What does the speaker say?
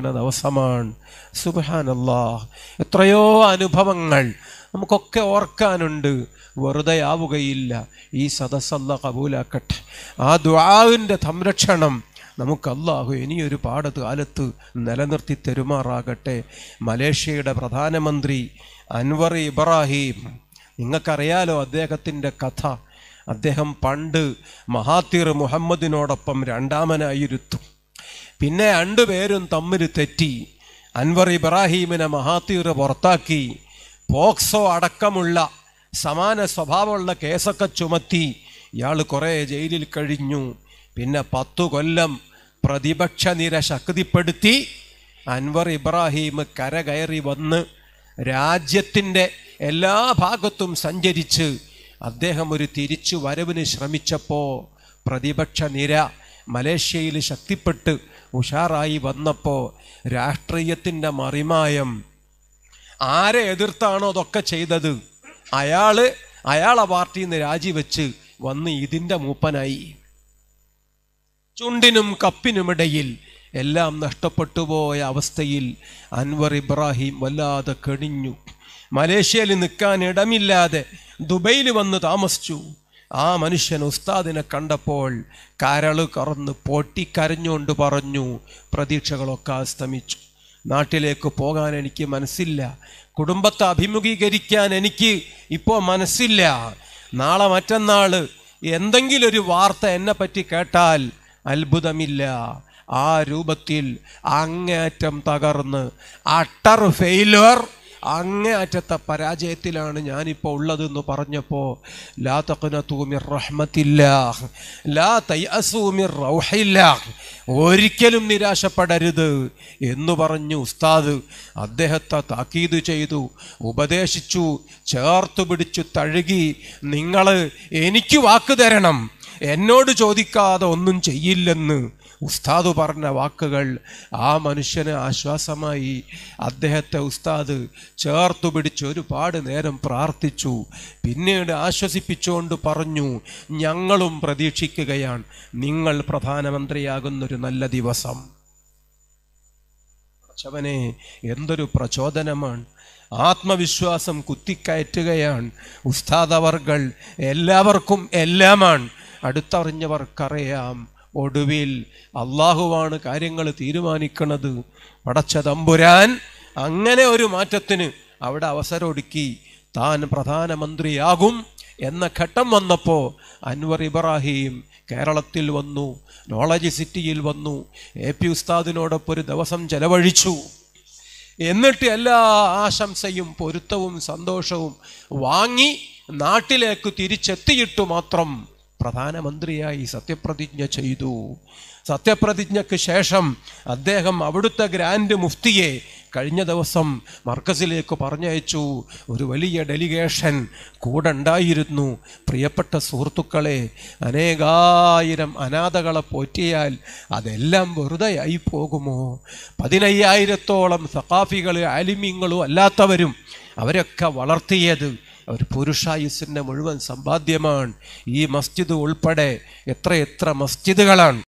ചെയ്യണ ദിവസമാണ് സുബാൻ എത്രയോ അനുഭവങ്ങൾ നമുക്കൊക്കെ ഓർക്കാനുണ്ട് വെറുതെ ആവുകയില്ല ഈ സദസ്സല്ല കബൂലാക്കട്ടെ ആ ദ്വാവിൻ്റെ സംരക്ഷണം നമുക്ക് അള്ളാഹു ഇനിയൊരു പാടത്ത് കാലത്ത് നിലനിർത്തി തരുമാറാകട്ടെ മലേഷ്യയുടെ പ്രധാനമന്ത്രി അൻവർ ഇബ്രാഹിം നിങ്ങൾക്കറിയാലോ അദ്ദേഹത്തിൻ്റെ കഥ അദ്ദേഹം പണ്ട് മഹാത്തിർ മുഹമ്മദിനോടൊപ്പം രണ്ടാമനായിരുത്തു പിന്നെ രണ്ടുപേരും തമ്മിൽ തെറ്റി അൻവർ ഇബ്രാഹീമിനെ മഹാത്തീറ് പുറത്താക്കി പോക്സോ അടക്കമുള്ള സമാന സ്വഭാവമുള്ള കേസൊക്കെ ചുമത്തി ഇയാൾ കുറേ ജയിലിൽ കഴിഞ്ഞു പിന്നെ പത്തു കൊല്ലം പ്രതിപക്ഷ നിര ശക്തിപ്പെടുത്തി അൻവർ ഇബ്രാഹിം കരകയറി വന്ന് രാജ്യത്തിൻ്റെ എല്ലാ ഭാഗത്തും സഞ്ചരിച്ച് അദ്ദേഹം ഒരു തിരിച്ചു വരവിന് ശ്രമിച്ചപ്പോൾ പ്രതിപക്ഷ നിര മലേഷ്യയിൽ ശക്തിപ്പെട്ട് ഉഷാറായി വന്നപ്പോൾ രാഷ്ട്രീയത്തിൻ്റെ മറിമായം ആരെ എതിർത്താണോ അതൊക്കെ ചെയ്തത് അയാൾ അയാളെ പാർട്ടിയിൽ നിന്ന് രാജിവെച്ച് വന്ന് ഇതിൻ്റെ മൂപ്പനായി ചുണ്ടിനും കപ്പിനുമിടയിൽ എല്ലാം നഷ്ടപ്പെട്ടു പോയ അവസ്ഥയിൽ അൻവർ ഇബ്രാഹിം വല്ലാതെ കെടിഞ്ഞു മലേഷ്യയിൽ നിൽക്കാൻ ഇടമില്ലാതെ ദുബൈയിൽ വന്ന് താമസിച്ചു ആ മനുഷ്യൻ ഉസ്താദിനെ കണ്ടപ്പോൾ കരള് കറന്ന് പൊട്ടിക്കരഞ്ഞുകൊണ്ട് പറഞ്ഞു പ്രതീക്ഷകളൊക്കെ അസ്തമിച്ചു നാട്ടിലേക്ക് പോകാൻ എനിക്ക് മനസ്സില്ല കുടുംബത്തെ അഭിമുഖീകരിക്കാൻ എനിക്ക് ഇപ്പോൾ മനസ്സില്ല നാളെ മറ്റന്നാൾ എന്തെങ്കിലും ഒരു വാർത്ത പറ്റി കേട്ടാൽ അത്ഭുതമില്ല ആ രൂപത്തിൽ അങ്ങേറ്റം തകർന്ന് അട്ടർ ഫെയിലുവർ അങ്ങേയറ്റത്തെ പരാജയത്തിലാണ് ഞാനിപ്പോൾ ഉള്ളതെന്ന് പറഞ്ഞപ്പോൾ ലാ തൂമിർ റഹ്മത്തില്ല ലാ തയ്യസൂമിർ റൗഹില്ല ഒരിക്കലും നിരാശപ്പെടരുത് എന്ന് പറഞ്ഞു ഉസ്താദ് അദ്ദേഹത്തെ താക്കീത് ചെയ്തു ഉപദേശിച്ചു ചേർത്തു പിടിച്ചു തഴുകി നിങ്ങൾ എനിക്ക് വാക്ക് തരണം എന്നോട് ചോദിക്കാതെ ഒന്നും ചെയ്യില്ലെന്ന് ഉസ്താദ് പറഞ്ഞ വാക്കുകൾ ആ മനുഷ്യന് ആശ്വാസമായി അദ്ദേഹത്തെ ഉസ്താദ് ചേർത്ത് പിടിച്ച് ഒരുപാട് നേരം പ്രാർത്ഥിച്ചു പിന്നീട് ആശ്വസിപ്പിച്ചുകൊണ്ട് പറഞ്ഞു ഞങ്ങളും പ്രതീക്ഷിക്കുകയാണ് നിങ്ങൾ പ്രധാനമന്ത്രിയാകുന്നൊരു നല്ല ദിവസം അവനെ എന്തൊരു പ്രചോദനമാണ് ആത്മവിശ്വാസം കുത്തിക്കയറ്റുകയാണ് ഉസ്താദവർകൾ എല്ലാവർക്കും എല്ലാമാണ് അടുത്തറിഞ്ഞവർക്കറിയാം ഒടുവിൽ അള്ളാഹുവാണ് കാര്യങ്ങൾ തീരുമാനിക്കുന്നത് പടച്ച തമ്പുരാൻ അങ്ങനെ ഒരു മാറ്റത്തിന് അവിടെ അവസരമൊടുക്കി താൻ പ്രധാനമന്ത്രിയാകും എന്ന ഘട്ടം വന്നപ്പോൾ അൻവർ ഇബ്രാഹിം കേരളത്തിൽ വന്നു നോളജ് സിറ്റിയിൽ വന്നു എ പി ഉസ്താദിനോടൊപ്പം ഒരു ദിവസം ചെലവഴിച്ചു എന്നിട്ട് എല്ലാ ആശംസയും പൊരുത്തവും സന്തോഷവും വാങ്ങി നാട്ടിലേക്ക് തിരിച്ചെത്തിയിട്ടു മാത്രം പ്രധാനമന്ത്രിയായി സത്യപ്രതിജ്ഞ ചെയ്തു സത്യപ്രതിജ്ഞയ്ക്ക് ശേഷം അദ്ദേഹം അവിടുത്തെ ഗ്രാൻഡ് മുഫ്തിയെ കഴിഞ്ഞ ദിവസം മർക്കസിലേക്ക് പറഞ്ഞയച്ചു ഒരു വലിയ ഡെലിഗേഷൻ കൂടെ ഉണ്ടായിരുന്നു പ്രിയപ്പെട്ട സുഹൃത്തുക്കളെ അനേകായിരം അനാഥകളെ പോറ്റിയാൽ അതെല്ലാം വെറുതെയായി പോകുമോ പതിനയ്യായിരത്തോളം സഖാഫികൾ ആലിമ്യങ്ങളും അല്ലാത്തവരും അവരൊക്കെ വളർത്തിയത് ഒരു പുരുഷായുസിൻ്റെ മുഴുവൻ സമ്പാദ്യമാണ് ഈ മസ്ജിദ് ഉൾപ്പെടെ എത്രയെത്ര മസ്ജിദുകളാണ്